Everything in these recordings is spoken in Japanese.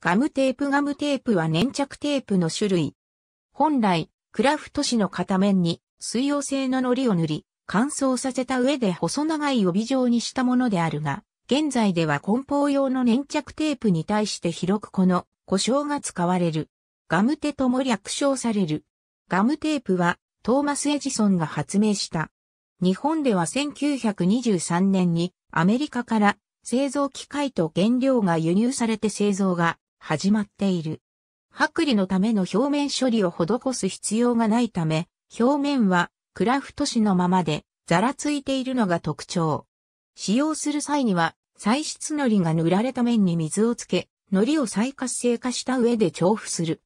ガムテープガムテープは粘着テープの種類。本来、クラフト紙の片面に水溶性の糊を塗り、乾燥させた上で細長い帯状にしたものであるが、現在では梱包用の粘着テープに対して広くこの故障が使われる。ガムテとも略称される。ガムテープはトーマス・エジソンが発明した。日本では1923年にアメリカから製造機械と原料が輸入されて製造が始まっている。剥離のための表面処理を施す必要がないため、表面はクラフト紙のままでざらついているのが特徴。使用する際には、再質糊が塗られた面に水をつけ、糊を再活性化した上で調布する。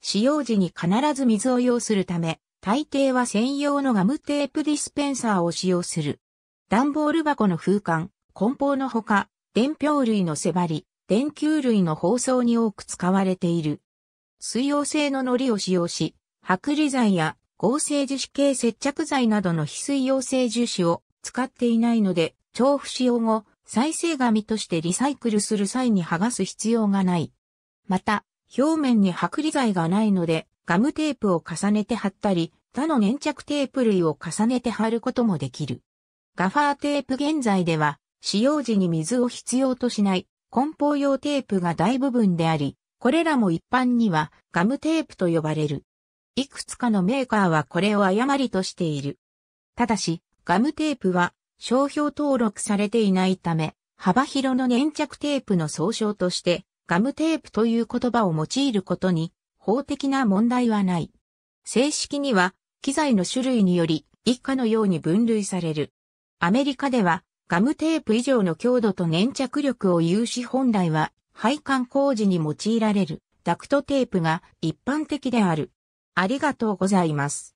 使用時に必ず水を要するため、大抵は専用のガムテープディスペンサーを使用する。段ボール箱の封管、梱包のほか、伝票類の背張り、電球類の包装に多く使われている。水溶性の糊を使用し、剥離剤や合成樹脂系接着剤などの非水溶性樹脂を使っていないので、調布使用後、再生紙としてリサイクルする際に剥がす必要がない。また、表面に剥離剤がないので、ガムテープを重ねて貼ったり、他の粘着テープ類を重ねて貼ることもできる。ガファーテープ現在では、使用時に水を必要としない梱包用テープが大部分であり、これらも一般にはガムテープと呼ばれる。いくつかのメーカーはこれを誤りとしている。ただし、ガムテープは商標登録されていないため、幅広の粘着テープの総称として、ガムテープという言葉を用いることに法的な問題はない。正式には機材の種類により以下のように分類される。アメリカではガムテープ以上の強度と粘着力を有し本来は配管工事に用いられるダクトテープが一般的である。ありがとうございます。